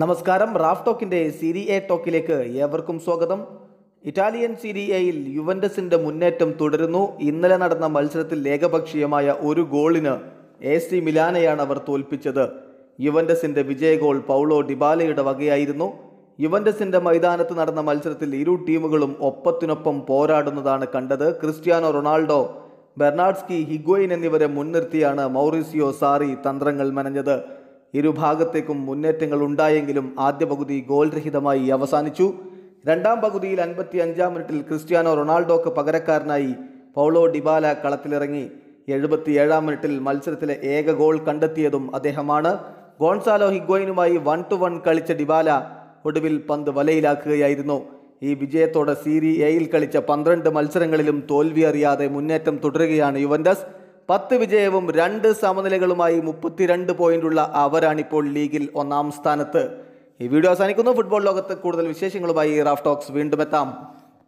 നമസ്കാരം റാഫ് ടോക്കിൻ്റെ സിരി എ ടോക്കിലേക്ക് ഏവർക്കും സ്വാഗതം ഇറ്റാലിയൻ സിരി എയിൽ യുവൻഡസിൻ്റെ മുന്നേറ്റം തുടരുന്നു ഇന്നലെ നടന്ന മത്സരത്തിൽ ഏകപക്ഷീയമായ ഒരു ഗോളിന് എ സി മിലാനെയാണ് അവർ തോൽപ്പിച്ചത് യുവൻഡസിൻ്റെ വിജയ ഗോൾ പൗളോ ഡിബാലയുടെ വകയായിരുന്നു യുവൻഡസിൻ്റെ മൈതാനത്ത് നടന്ന മത്സരത്തിൽ ഇരു ടീമുകളും ഒപ്പത്തിനൊപ്പം പോരാടുന്നതാണ് കണ്ടത് ക്രിസ്ത്യാനോ റൊണാൾഡോ ബെർണാഡ്സ്കി ഹിഗോയിൻ എന്നിവരെ മുൻനിർത്തിയാണ് മൗറീസിയോ സാറി തന്ത്രങ്ങൾ മെനഞ്ഞത് ഇരുഭാഗത്തേക്കും മുന്നേറ്റങ്ങൾ ഉണ്ടായെങ്കിലും ആദ്യ പകുതി ഗോൾ രഹിതമായി അവസാനിച്ചു രണ്ടാം പകുതിയിൽ അൻപത്തി അഞ്ചാം മിനിറ്റിൽ ക്രിസ്ത്യാനോ റൊണാൾഡോക്ക് പകരക്കാരനായി പൗളോ ഡിബാല കളത്തിലിറങ്ങി എഴുപത്തിയേഴാം മിനിറ്റിൽ മത്സരത്തിലെ ഏക ഗോൾ കണ്ടെത്തിയതും അദ്ദേഹമാണ് ഗോൺസാലോ ഹിഗ്വയിനുമായി വൺ ടു വൺ കളിച്ച ഡിബാല ഒടുവിൽ പന്ത് വലയിലാക്കുകയായിരുന്നു ഈ വിജയത്തോടെ സീരി എയിൽ കളിച്ച പന്ത്രണ്ട് മത്സരങ്ങളിലും തോൽവി അറിയാതെ മുന്നേറ്റം തുടരുകയാണ് യുവൻഡസ് പത്ത് വിജയവും രണ്ട് സമനിലകളുമായി മുപ്പത്തിരണ്ട് പോയിന്റുള്ള അവരാണിപ്പോൾ ലീഗിൽ ഒന്നാം സ്ഥാനത്ത് ഈ വീഡിയോ അവസാനിക്കുന്നു ഫുട്ബോൾ ലോകത്ത് കൂടുതൽ വിശേഷങ്ങളുമായി റാഫ് ടോക്സ് വീണ്ടും എത്താം